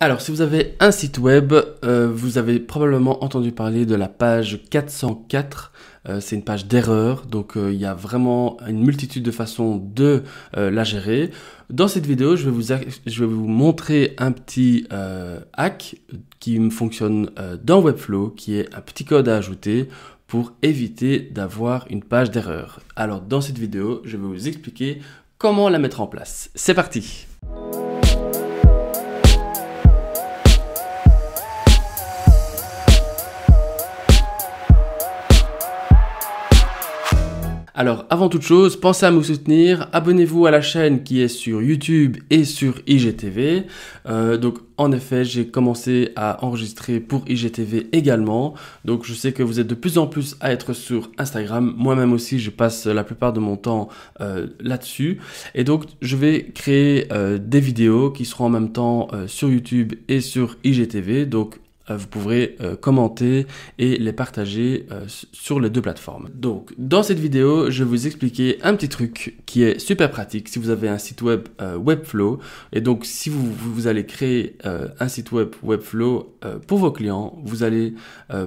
Alors, si vous avez un site web, euh, vous avez probablement entendu parler de la page 404. Euh, c'est une page d'erreur, donc euh, il y a vraiment une multitude de façons de la gérer. Dans cette vidéo, je vais vous, je vais vous montrer un petit hack qui fonctionne dans Webflow, qui est un petit code à ajouter pour éviter d'avoir une page d'erreur. Alors, dans cette vidéo, je vais vous expliquer comment la mettre en place. C'est parti Alors avant toute chose, pensez à me soutenir, abonnez-vous à la chaîne qui est sur YouTube et sur IGTV. Euh, donc en effet, j'ai commencé à enregistrer pour IGTV également. Donc je sais que vous êtes de plus en plus à être sur Instagram. Moi-même aussi, je passe la plupart de mon temps euh, là-dessus. Et donc je vais créer euh, des vidéos qui seront en même temps sur YouTube et sur IGTV. Donc euh, vous pourrez euh, commenter et les partager euh, sur les deux plateformes. Donc, dans cette vidéo, je vais vous expliquer un petit truc qui est super pratique si vous avez un site web Webflow. Et donc, si vous, vous allez créer un site web Webflow pour vos clients, vous allez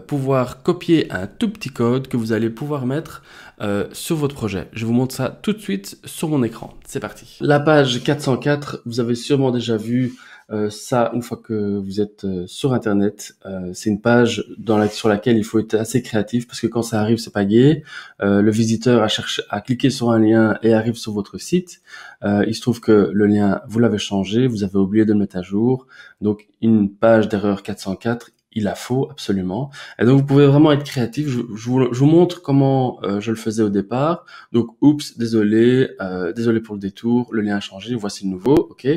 pouvoir copier un tout petit code que vous allez pouvoir mettre sur votre projet. Je vous montre ça tout de suite sur mon écran. C'est parti. La page 404, vous avez sûrement déjà vu euh, ça, une fois que vous êtes euh, sur Internet, euh, c'est une page dans sur laquelle il faut être assez créatif parce que quand ça arrive, c'est pas gay. le visiteur a, cherché, a cliqué sur un lien et arrive sur votre site. il se trouve que le lien, vous l'avez changé, vous avez oublié de le mettre à jour. Donc, une page d'erreur 404, il a faux absolument. Et donc vous pouvez vraiment être créatif. Je, vous, montre comment je le faisais au départ. Donc oups, désolé, désolé pour le détour, le lien a changé, voici le nouveau, ok.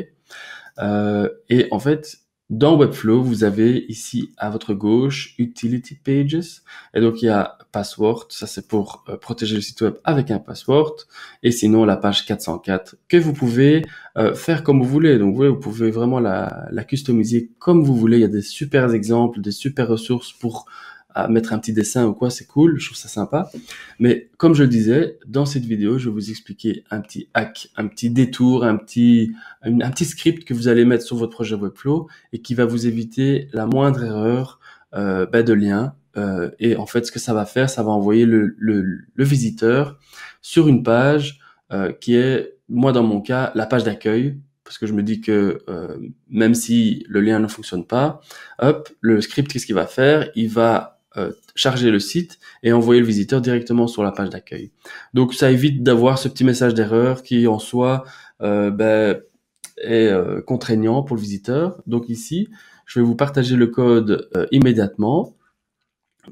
Euh, et en fait, dans Webflow, vous avez ici à votre gauche Utility Pages. Et donc il y a Password, ça c'est pour euh, protéger le site web avec un password. Et sinon la page 404 que vous pouvez euh, faire comme vous voulez. Donc vous, vous pouvez vraiment la, la customiser comme vous voulez. Il y a des super exemples, des super ressources pour à mettre un petit dessin ou quoi, c'est cool, je trouve ça sympa. Mais comme je le disais, dans cette vidéo, je vais vous expliquer un petit hack, un petit détour, un petit, un petit script que vous allez mettre sur votre projet Webflow et qui va vous éviter la moindre erreur euh, bah, de lien. Euh, et en fait, ce que ça va faire, ça va envoyer le, le, le visiteur sur une page euh, qui est, moi dans mon cas, la page d'accueil parce que je me dis que même si le lien ne fonctionne pas, hop, le script, qu'est-ce qu'il va faire Il va euh, charger le site et envoyer le visiteur directement sur la page d'accueil. Donc ça évite d'avoir ce petit message d'erreur qui en soi euh, ben, est euh, contraignant pour le visiteur. Donc ici, je vais vous partager le code immédiatement.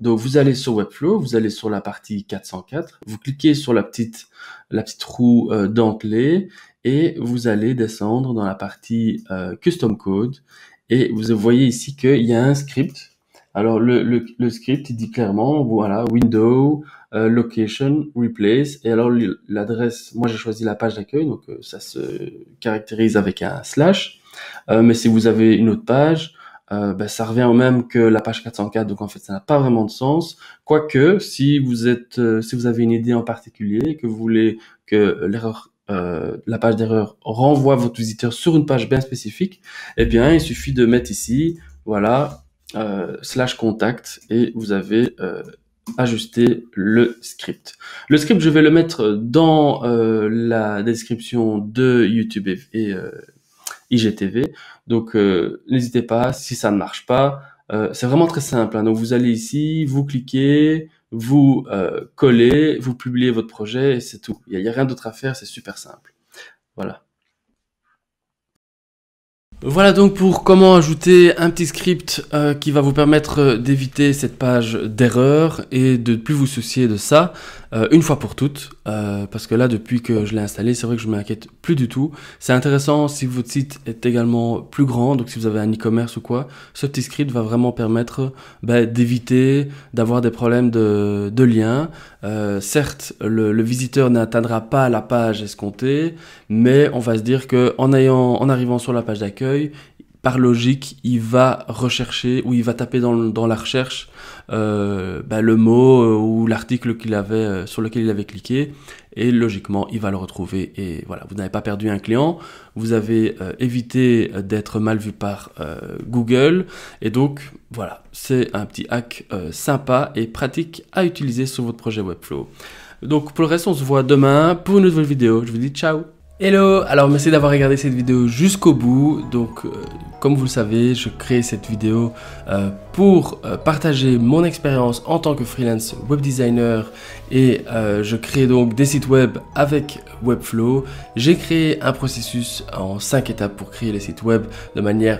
Donc vous allez sur Webflow, vous allez sur la partie 404, vous cliquez sur la petite la petite roue dentelée et vous allez descendre dans la partie Custom Code et vous voyez ici qu'il y a un script alors le, script il dit clairement voilà window euh, location replace et alors l'adresse moi j'ai choisi la page d'accueil donc euh, ça se caractérise avec un slash euh, mais si vous avez une autre page ben, ça revient au même que la page 404 donc en fait ça n'a pas vraiment de sens quoique si vous êtes si vous avez une idée en particulier que vous voulez que l'erreur la page d'erreur renvoie votre visiteur sur une page bien spécifique, eh bien, il suffit de mettre ici, voilà, euh, slash contact et vous avez euh, ajusté le script. Le script, je vais le mettre dans euh, la description de YouTube et, IGTV. Donc n'hésitez pas, si ça ne marche pas, c'est vraiment très simple. Hein. Donc vous allez ici, vous cliquez, vous collez, vous publiez votre projet et c'est tout. Il n'y a rien d'autre à faire, c'est super simple. Voilà. Voilà donc pour comment ajouter un petit script euh, qui va vous permettre euh, d'éviter cette page d'erreur et de ne plus vous soucier de ça. Euh, une fois pour toutes, euh, parce que là, depuis que je l'ai installé, c'est vrai que je m'inquiète plus du tout. C'est intéressant si votre site est également plus grand, donc si vous avez un e-commerce ou quoi, ce petit script va vraiment permettre bah, d'éviter d'avoir des problèmes de, de liens. Euh, certes, le, le visiteur n'atteindra pas la page escomptée, mais on va se dire qu'en en ayant, en arrivant sur la page d'accueil, par logique, il va rechercher ou il va taper dans, la recherche euh, bah, le mot euh, ou l'article qu'il avait euh, sur lequel il avait cliqué et logiquement il va le retrouver et voilà vous n'avez pas perdu un client vous avez évité d'être mal vu par Google et donc voilà c'est un petit hack sympa et pratique à utiliser sur votre projet Webflow donc pour le reste on se voit demain pour une nouvelle vidéo je vous dis ciao Hello, alors merci d'avoir regardé cette vidéo jusqu'au bout. Donc, euh, comme vous le savez, je crée cette vidéo euh, pour euh, partager mon expérience en tant que freelance web designer et je crée donc des sites web avec Webflow. J'ai créé un processus en 5 étapes pour créer les sites web de manière